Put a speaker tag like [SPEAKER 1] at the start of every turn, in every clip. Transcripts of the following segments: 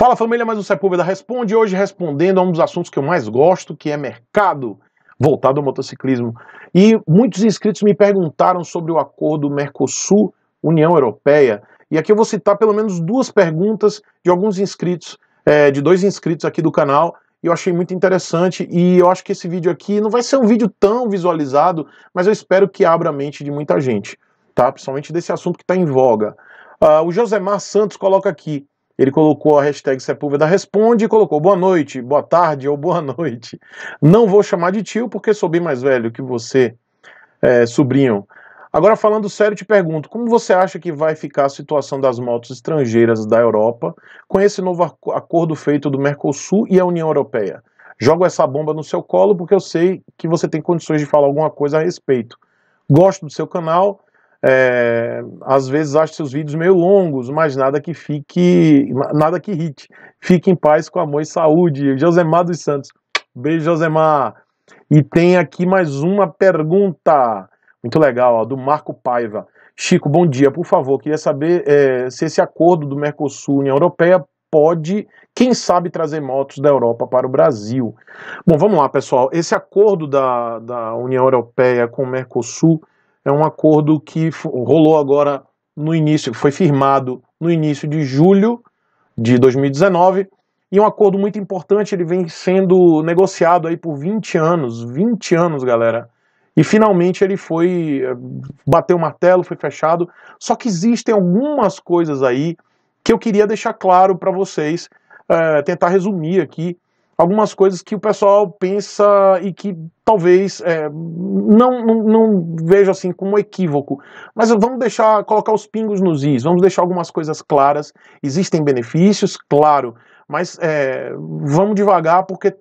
[SPEAKER 1] Fala família, mais um Sepúlveda Responde, hoje respondendo a um dos assuntos que eu mais gosto, que é mercado voltado ao motociclismo. E muitos inscritos me perguntaram sobre o acordo Mercosul-União Europeia. E aqui eu vou citar pelo menos duas perguntas de alguns inscritos, é, de dois inscritos aqui do canal, eu achei muito interessante e eu acho que esse vídeo aqui não vai ser um vídeo tão visualizado, mas eu espero que abra a mente de muita gente, tá? Principalmente desse assunto que está em voga. Uh, o Josemar Santos coloca aqui: ele colocou a hashtag Sepúlveda Responde e colocou boa noite, boa tarde ou boa noite. Não vou chamar de tio porque sou bem mais velho que você, é, sobrinho. Agora, falando sério, te pergunto: como você acha que vai ficar a situação das motos estrangeiras da Europa com esse novo acordo feito do Mercosul e a União Europeia? Jogo essa bomba no seu colo porque eu sei que você tem condições de falar alguma coisa a respeito. Gosto do seu canal, é, às vezes acho seus vídeos meio longos, mas nada que fique, nada que irrite Fique em paz com amor e saúde. Josemar dos Santos. Beijo, Josemar. E tem aqui mais uma pergunta. Muito legal, ó, do Marco Paiva. Chico, bom dia. Por favor, queria saber é, se esse acordo do Mercosul União Europeia pode, quem sabe, trazer motos da Europa para o Brasil. Bom, vamos lá, pessoal. Esse acordo da, da União Europeia com o Mercosul é um acordo que rolou agora no início, foi firmado no início de julho de 2019, e é um acordo muito importante, ele vem sendo negociado aí por 20 anos, 20 anos, galera. E finalmente ele foi eh, bateu o martelo, foi fechado. Só que existem algumas coisas aí que eu queria deixar claro para vocês, é, tentar resumir aqui algumas coisas que o pessoal pensa e que talvez é, não, não, não vejo assim como equívoco. Mas vamos deixar, colocar os pingos nos is, vamos deixar algumas coisas claras. Existem benefícios, claro, mas é, vamos devagar porque é,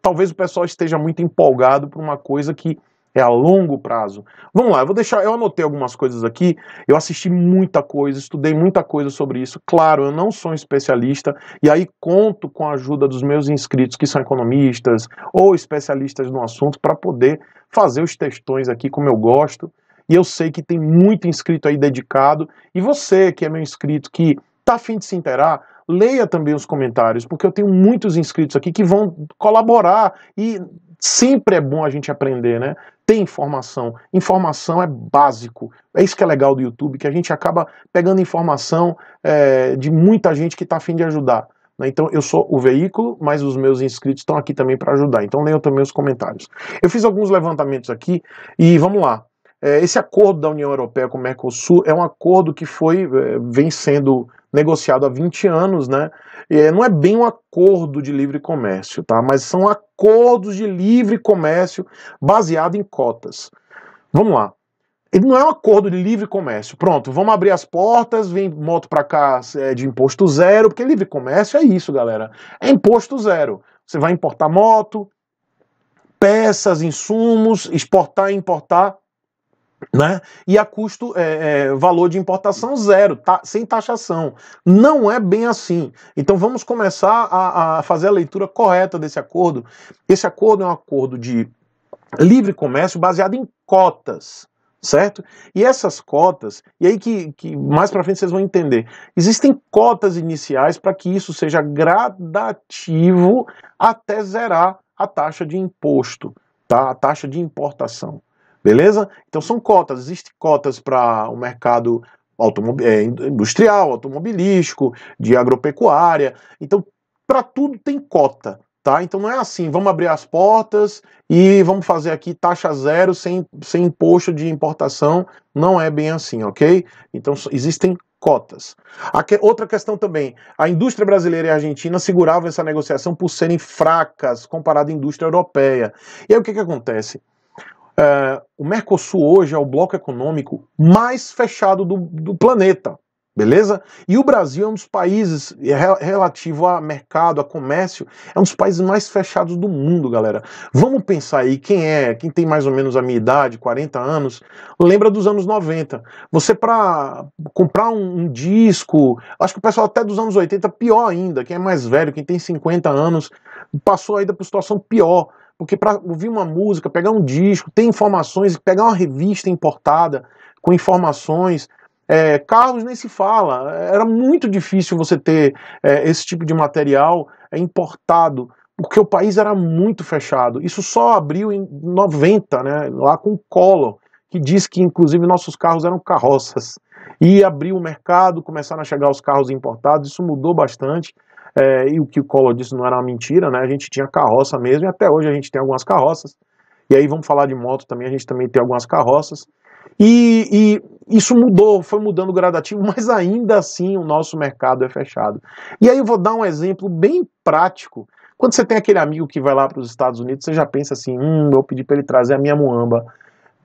[SPEAKER 1] talvez o pessoal esteja muito empolgado por uma coisa que é a longo prazo. Vamos lá, eu vou deixar. Eu anotei algumas coisas aqui. Eu assisti muita coisa, estudei muita coisa sobre isso. Claro, eu não sou um especialista, e aí conto com a ajuda dos meus inscritos, que são economistas ou especialistas no assunto, para poder fazer os textões aqui como eu gosto. E eu sei que tem muito inscrito aí dedicado. E você, que é meu inscrito, que tá afim de se inteirar, leia também os comentários, porque eu tenho muitos inscritos aqui que vão colaborar e sempre é bom a gente aprender, né? tem informação. Informação é básico. É isso que é legal do YouTube, que a gente acaba pegando informação é, de muita gente que está afim de ajudar. Né? Então eu sou o veículo, mas os meus inscritos estão aqui também para ajudar. Então leiam também os comentários. Eu fiz alguns levantamentos aqui e vamos lá. É, esse acordo da União Europeia com o Mercosul é um acordo que foi é, vem sendo negociado há 20 anos, né? E não é bem um acordo de livre comércio, tá? Mas são acordos de livre comércio baseado em cotas. Vamos lá. Ele não é um acordo de livre comércio. Pronto, vamos abrir as portas, vem moto para cá é, de imposto zero, porque livre comércio é isso, galera. É imposto zero. Você vai importar moto, peças, insumos, exportar e importar né? E a custo é, é, valor de importação zero, tá, sem taxação. Não é bem assim. Então vamos começar a, a fazer a leitura correta desse acordo. Esse acordo é um acordo de livre comércio baseado em cotas certo? E essas cotas, e aí que, que mais para frente vocês vão entender, existem cotas iniciais para que isso seja gradativo até zerar a taxa de imposto, tá? A taxa de importação. Beleza? Então são cotas, existem cotas para o um mercado automob... É, industrial, automobilístico, de agropecuária. Então, para tudo tem cota. Tá? Então não é assim, vamos abrir as portas e vamos fazer aqui taxa zero sem, sem imposto de importação. Não é bem assim, ok? Então existem cotas. outra questão também, a indústria brasileira e argentina seguravam essa negociação por serem fracas comparada à indústria europeia. E aí o que, que acontece? É, o Mercosul hoje é o bloco econômico mais fechado do, do planeta, beleza? E o Brasil é um dos países, é relativo a mercado, a comércio, é um dos países mais fechados do mundo, galera. Vamos pensar aí, quem é, quem tem mais ou menos a minha idade, 40 anos, lembra dos anos 90. Você, para comprar um, um disco, acho que o pessoal até dos anos 80, pior ainda, quem é mais velho, quem tem 50 anos, passou ainda por situação pior porque para ouvir uma música, pegar um disco, ter informações, pegar uma revista importada com informações, é, carros nem se fala. Era muito difícil você ter é, esse tipo de material é, importado, porque o país era muito fechado. Isso só abriu em 90, né, lá com o Collor, que diz que inclusive nossos carros eram carroças. E abriu o mercado, começaram a chegar os carros importados, isso mudou bastante. É, e o que o Collor disse não era uma mentira, né? A gente tinha carroça mesmo, e até hoje a gente tem algumas carroças. E aí vamos falar de moto também, a gente também tem algumas carroças. E, e isso mudou, foi mudando gradativo, mas ainda assim o nosso mercado é fechado. E aí eu vou dar um exemplo bem prático. Quando você tem aquele amigo que vai lá para os Estados Unidos, você já pensa assim: hum, vou pedir para ele trazer a minha muamba.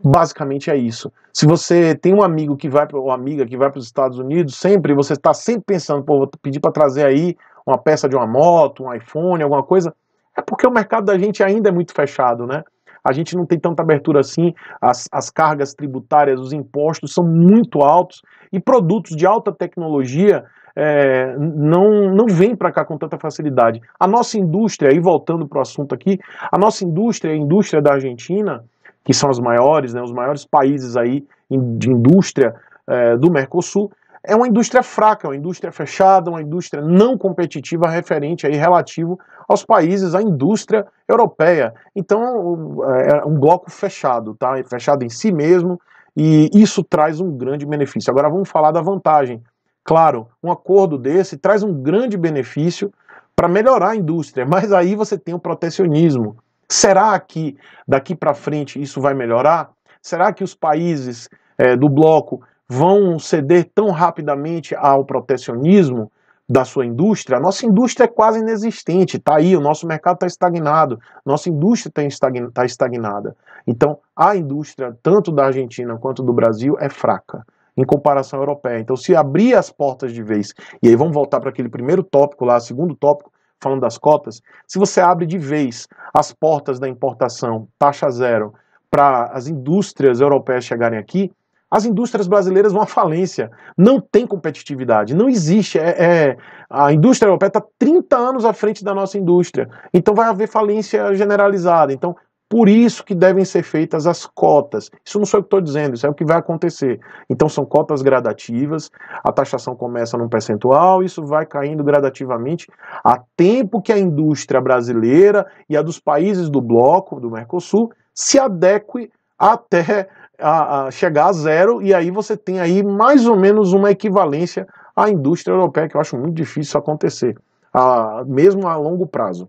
[SPEAKER 1] Basicamente é isso. Se você tem um amigo que vai, ou amiga que vai para os Estados Unidos, sempre você está sempre pensando, pô, vou pedir para trazer aí uma peça de uma moto, um iPhone, alguma coisa, é porque o mercado da gente ainda é muito fechado, né? A gente não tem tanta abertura assim, as, as cargas tributárias, os impostos são muito altos e produtos de alta tecnologia é, não, não vêm para cá com tanta facilidade. A nossa indústria, e voltando para o assunto aqui, a nossa indústria, a indústria da Argentina, que são as maiores, né, os maiores países aí de indústria é, do Mercosul, é uma indústria fraca, uma indústria fechada, uma indústria não competitiva referente aí relativo aos países, à indústria europeia. Então, é, é um bloco fechado, tá? É fechado em si mesmo, e isso traz um grande benefício. Agora vamos falar da vantagem. Claro, um acordo desse traz um grande benefício para melhorar a indústria, mas aí você tem o protecionismo. Será que daqui para frente isso vai melhorar? Será que os países é, do bloco vão ceder tão rapidamente ao protecionismo da sua indústria, a nossa indústria é quase inexistente, está aí, o nosso mercado está estagnado, nossa indústria está tá estagnada. Então, a indústria, tanto da Argentina quanto do Brasil, é fraca em comparação à europeia. Então, se abrir as portas de vez, e aí vamos voltar para aquele primeiro tópico lá, segundo tópico, falando das cotas, se você abre de vez as portas da importação, taxa zero, para as indústrias europeias chegarem aqui, as indústrias brasileiras vão à falência. Não tem competitividade, não existe. É, é a indústria europeia está 30 anos à frente da nossa indústria. Então vai haver falência generalizada. Então, por isso que devem ser feitas as cotas. Isso não sou eu que estou dizendo, isso é o que vai acontecer. Então são cotas gradativas, a taxação começa num percentual, isso vai caindo gradativamente a tempo que a indústria brasileira e a dos países do bloco, do Mercosul, se adeque até a, a chegar a zero, e aí você tem aí mais ou menos uma equivalência à indústria europeia, que eu acho muito difícil acontecer, a, mesmo a longo prazo.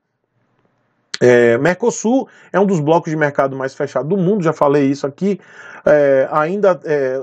[SPEAKER 1] É, Mercosul é um dos blocos de mercado mais fechado do mundo, já falei isso aqui. É, ainda é,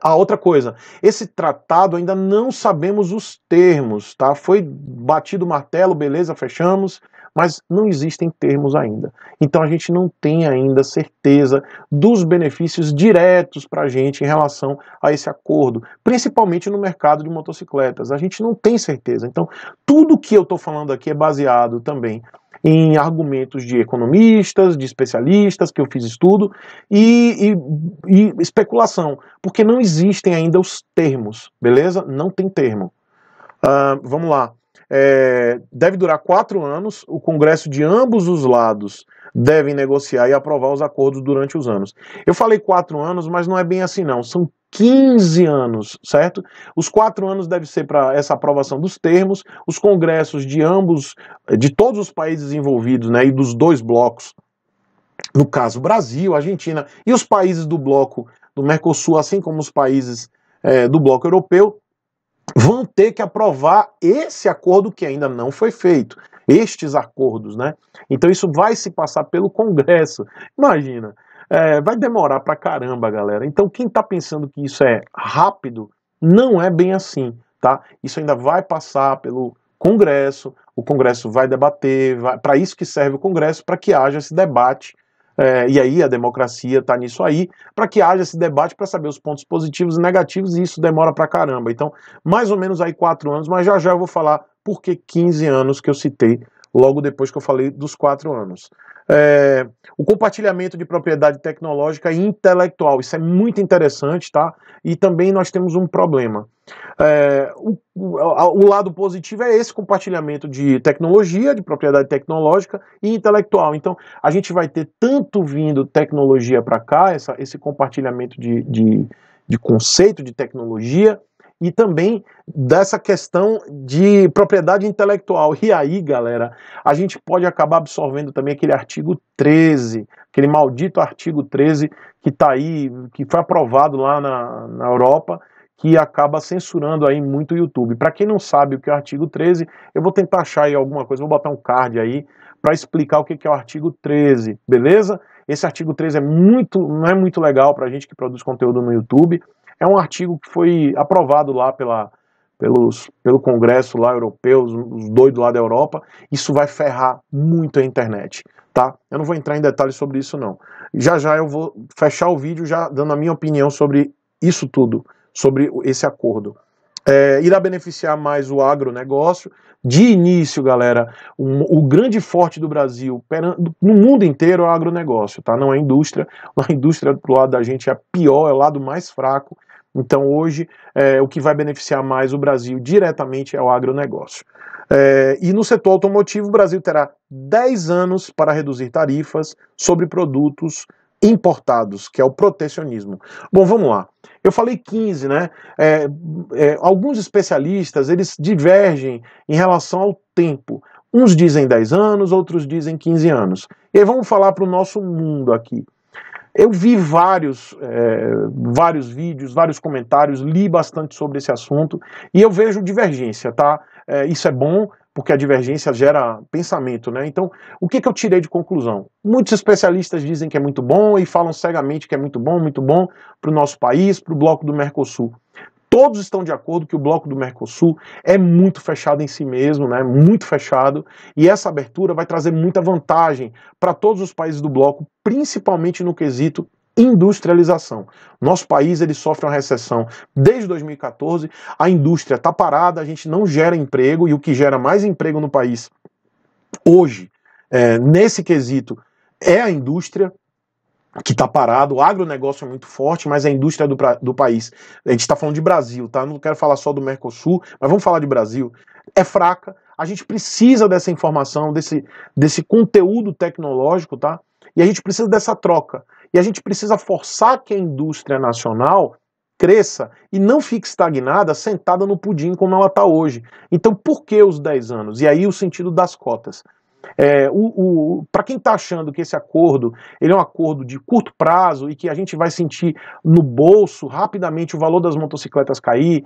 [SPEAKER 1] a outra coisa, esse tratado ainda não sabemos os termos, tá? Foi batido o martelo, beleza, fechamos mas não existem termos ainda. Então a gente não tem ainda certeza dos benefícios diretos para a gente em relação a esse acordo, principalmente no mercado de motocicletas. A gente não tem certeza. Então tudo que eu estou falando aqui é baseado também em argumentos de economistas, de especialistas, que eu fiz estudo, e, e, e, especulação, porque não existem ainda os termos, beleza? Não tem termo. Uh, vamos lá é, deve durar quatro anos. O Congresso de ambos os lados devem negociar e aprovar os acordos durante os anos. Eu falei quatro anos, mas não é bem assim, não. São 15 anos, certo? Os quatro anos deve ser para essa aprovação dos termos. Os congressos de ambos, de todos os países envolvidos, né, e dos dois blocos, no caso Brasil, Argentina e os países do bloco do Mercosul, assim como os países é, do bloco europeu, vão ter que aprovar esse acordo que ainda não foi feito, estes acordos, né? Então isso vai se passar pelo Congresso. Imagina, é, vai demorar pra caramba, galera. Então quem tá pensando que isso é rápido, não é bem assim, tá? Isso ainda vai passar pelo Congresso, o Congresso vai debater, para isso que serve o Congresso, para que haja esse debate é, e aí a democracia está nisso aí, para que haja esse debate para saber os pontos positivos e negativos, e isso demora para caramba. Então, mais ou menos aí quatro anos, mas já já eu vou falar por que 15 anos que eu citei logo depois que eu falei dos quatro anos. É, o compartilhamento de propriedade tecnológica e intelectual, isso é muito interessante, tá? E também nós temos um problema. É, o, o, lado positivo é esse compartilhamento de tecnologia, de propriedade tecnológica e intelectual. Então, a gente vai ter tanto vindo tecnologia para cá, essa, esse compartilhamento de, de, de conceito, de tecnologia, e também dessa questão de propriedade intelectual. E aí, galera, a gente pode acabar absorvendo também aquele artigo 13, aquele maldito artigo 13 que está aí, que foi aprovado lá na, na Europa, que acaba censurando aí muito o YouTube. Para quem não sabe o que é o artigo 13, eu vou tentar achar aí alguma coisa, vou botar um card aí para explicar o que é o artigo 13, beleza? Esse artigo 13 é muito, não é muito legal para a gente que produz conteúdo no YouTube. É um artigo que foi aprovado lá pela, pelos, pelo Congresso lá europeu, os, os doidos lá da Europa. Isso vai ferrar muito a internet, tá? Eu não vou entrar em detalhes sobre isso, não. Já já eu vou fechar o vídeo já dando a minha opinião sobre isso tudo, sobre esse acordo. É, irá beneficiar mais o agronegócio. De início, galera, um, o grande forte do Brasil no mundo inteiro é o agronegócio, tá? Não é indústria. A indústria do lado da gente é pior, é o lado mais fraco. Então, hoje, é, o que vai beneficiar mais o Brasil diretamente é o agronegócio. É, e no setor automotivo, o Brasil terá 10 anos para reduzir tarifas sobre produtos importados, que é o protecionismo. Bom, vamos lá. Eu falei 15, né? É, é, alguns especialistas eles divergem em relação ao tempo. Uns dizem 10 anos, outros dizem 15 anos. E aí vamos falar para o nosso mundo aqui. Eu vi vários, é, vários vídeos, vários comentários, li bastante sobre esse assunto e eu vejo divergência, tá? É, isso é bom porque a divergência gera pensamento, né? Então, o que, que eu tirei de conclusão? Muitos especialistas dizem que é muito bom e falam cegamente que é muito bom, muito bom para o nosso país, para o bloco do Mercosul todos estão de acordo que o bloco do Mercosul é muito fechado em si mesmo, né? Muito fechado, e essa abertura vai trazer muita vantagem para todos os países do bloco, principalmente no quesito industrialização. Nosso país ele sofre uma recessão desde 2014, a indústria está parada, a gente não gera emprego e o que gera mais emprego no país hoje, é, nesse quesito, é a indústria, que está parado, o agronegócio é muito forte, mas a indústria do, do país, a gente está falando de Brasil, tá? Não quero falar só do Mercosul, mas vamos falar de Brasil, é fraca. A gente precisa dessa informação, desse, desse conteúdo tecnológico, tá? E a gente precisa dessa troca. E a gente precisa forçar que a indústria nacional cresça e não fique estagnada, sentada no pudim como ela está hoje. Então, por que os 10 anos? E aí o sentido das cotas. É, o, o para quem está achando que esse acordo ele é um acordo de curto prazo e que a gente vai sentir no bolso rapidamente o valor das motocicletas cair,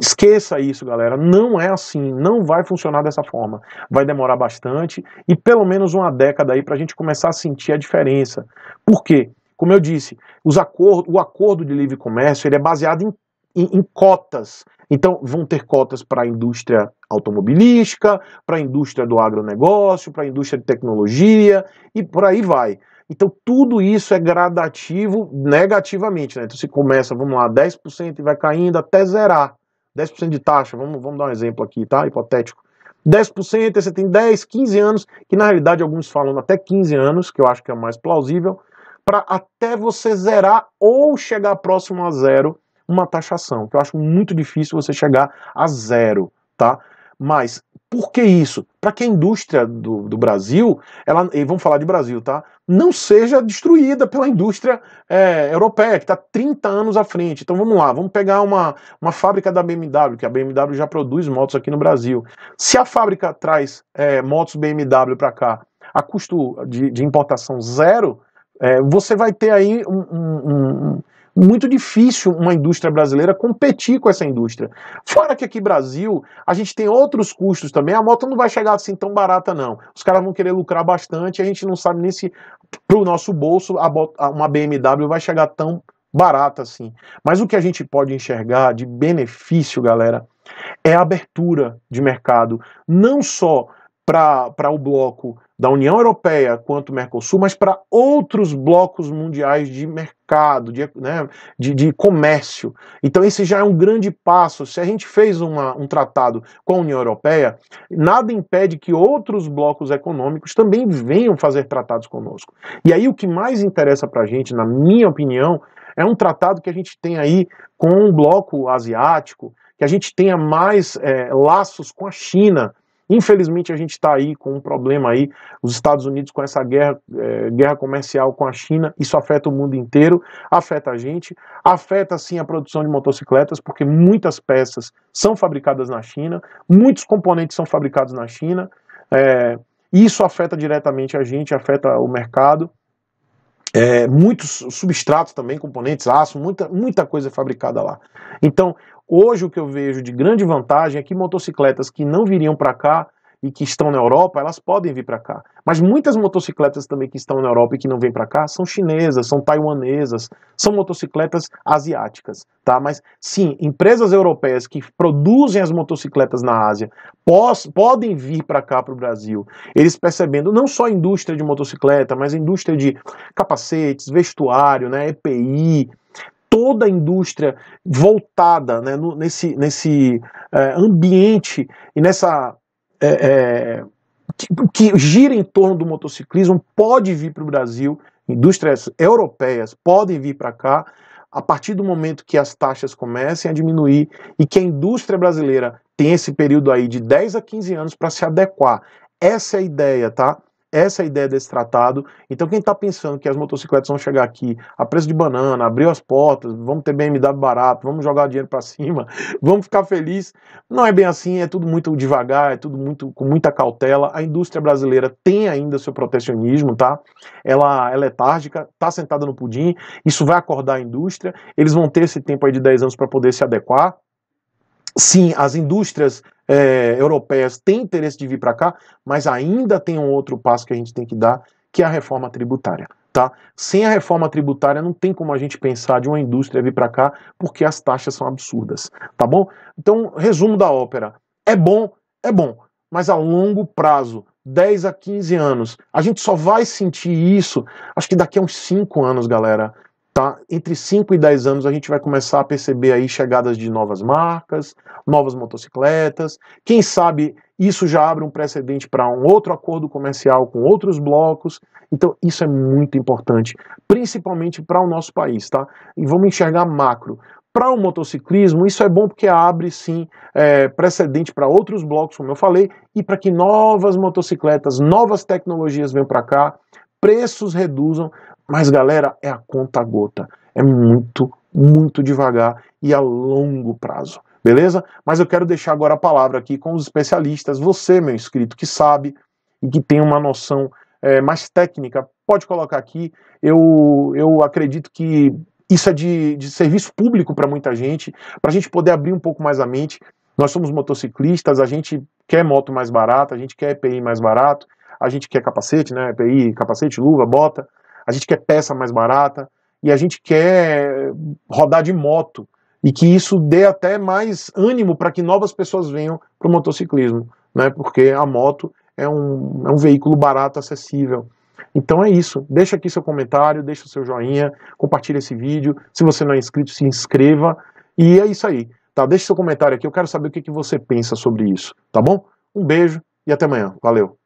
[SPEAKER 1] Esqueça isso, galera. Não é assim. Não vai funcionar dessa forma. Vai demorar bastante e pelo menos uma década aí para a gente começar a sentir a diferença. Por quê? Como eu disse, os acordo, o acordo de livre comércio ele é baseado em, em, em cotas. Então, vão ter cotas para a indústria automobilística, para a indústria do agronegócio, para a indústria de tecnologia e por aí vai. Então tudo isso é gradativo negativamente, né? Então você começa, vamos lá, 10% e vai caindo até zerar. 10% de taxa, vamos, vamos dar um exemplo aqui, tá? Hipotético. 10%, você tem 10, 15 anos, que na realidade alguns falam até 15 anos, que eu acho que é mais plausível, para até você zerar ou chegar próximo a zero uma taxação, que eu acho muito difícil você chegar a zero, tá? Mas por que isso? Para que a indústria do, do, Brasil, ela, e vamos falar de Brasil, tá? Não seja destruída pela indústria é, europeia, que está 30 anos à frente. Então vamos lá, vamos pegar uma, uma fábrica da BMW, que a BMW já produz motos aqui no Brasil. Se a fábrica traz é, motos BMW para cá a custo de, de importação zero, é, você vai ter aí um, um, um muito difícil uma indústria brasileira competir com essa indústria. Fora que aqui no Brasil, a gente tem outros custos também, a moto não vai chegar assim tão barata não. Os caras vão querer lucrar bastante, a gente não sabe nem se para o nosso bolso a uma BMW vai chegar tão barata assim. Mas o que a gente pode enxergar de benefício, galera, é a abertura de mercado, não só para o bloco da União Europeia quanto o Mercosul, mas para outros blocos mundiais de mercado, de, né, de, de, comércio. Então, esse já é um grande passo. Se a gente fez uma, um tratado com a União Europeia, nada impede que outros blocos econômicos também venham fazer tratados conosco. E aí, o que mais interessa para a gente, na minha opinião, é um tratado que a gente tem aí com o bloco asiático, que a gente tenha mais é, laços com a China Infelizmente, a gente está aí com um problema aí, os Estados Unidos com essa guerra, é, guerra comercial com a China, isso afeta o mundo inteiro, afeta a gente, afeta sim a produção de motocicletas, porque muitas peças são fabricadas na China, muitos componentes são fabricados na China, é, isso afeta diretamente a gente, afeta o mercado. É, muitos substratos também, componentes, aço, muita, muita coisa fabricada lá. Então, Hoje o que eu vejo de grande vantagem é que motocicletas que não viriam para cá e que estão na Europa, elas podem vir para cá. Mas muitas motocicletas também que estão na Europa e que não vêm para cá são chinesas, são taiwanesas, são motocicletas asiáticas, tá? Mas sim, empresas europeias que produzem as motocicletas na Ásia podem vir para cá para o Brasil. Eles percebendo não só a indústria de motocicleta, mas a indústria de capacetes, vestuário, né, EPI, toda a indústria voltada né, no, nesse, nesse é, ambiente e nessa. É, é que, que gira em torno do motociclismo pode vir para o Brasil, indústrias europeias podem vir para cá a partir do momento que as taxas comecem a diminuir e que a indústria brasileira tem esse período aí de 10 a 15 anos para se adequar. Essa é a ideia, tá? Essa é a ideia desse tratado. Então, quem está pensando que as motocicletas vão chegar aqui a preço de banana, abrir as portas, vamos ter BMW barato, vamos jogar dinheiro para cima, vamos ficar feliz, não é bem assim. É tudo muito devagar, é tudo muito com muita cautela. A indústria brasileira tem ainda seu protecionismo, tá? Ela é letárgica, está sentada no pudim. Isso vai acordar a indústria. Eles vão ter esse tempo aí de 10 anos para poder se adequar. Sim, as indústrias é, europeias têm interesse de vir para cá, mas ainda tem um outro passo que a gente tem que dar, que é a reforma tributária. Tá? Sem a reforma tributária não tem como a gente pensar de uma indústria vir para cá, porque as taxas são absurdas, tá bom? Então, resumo da ópera. É bom, é bom, mas a longo prazo, 10 a 15 anos, a gente só vai sentir isso, acho que daqui a uns 5 anos, galera. Tá? Entre 5 e 10 anos a gente vai começar a perceber aí chegadas de novas marcas, novas motocicletas. Quem sabe isso já abre um precedente para um outro acordo comercial com outros blocos. Então isso é muito importante, principalmente para o nosso país, tá? E vamos enxergar macro. Para o motociclismo, isso é bom porque abre sim é, precedente para outros blocos, como eu falei, e para que novas motocicletas, novas tecnologias venham para cá, preços reduzam, mas, galera, é a conta gota. É muito, muito devagar e a longo prazo. Beleza? Mas eu quero deixar agora a palavra aqui com os especialistas. Você, meu inscrito, que sabe e que tem uma noção é, mais técnica, pode colocar aqui. Eu, eu acredito que isso é de, de serviço público para muita gente, para a gente poder abrir um pouco mais a mente. Nós somos motociclistas, a gente quer moto mais barata, a gente quer EPI mais barato, a gente quer capacete, né? EPI, capacete, luva, bota a gente quer peça mais barata e a gente quer rodar de moto e que isso dê até mais ânimo para que novas pessoas venham para o motociclismo, né? Porque a moto é um, é um veículo barato, acessível. Então é isso. Deixa aqui seu comentário, deixa o seu joinha, compartilha esse vídeo. Se você não é inscrito, se inscreva. E é isso aí. Tá? Deixa seu comentário aqui. Eu quero saber o que, que você pensa sobre isso. Tá bom? Um beijo e até amanhã. Valeu.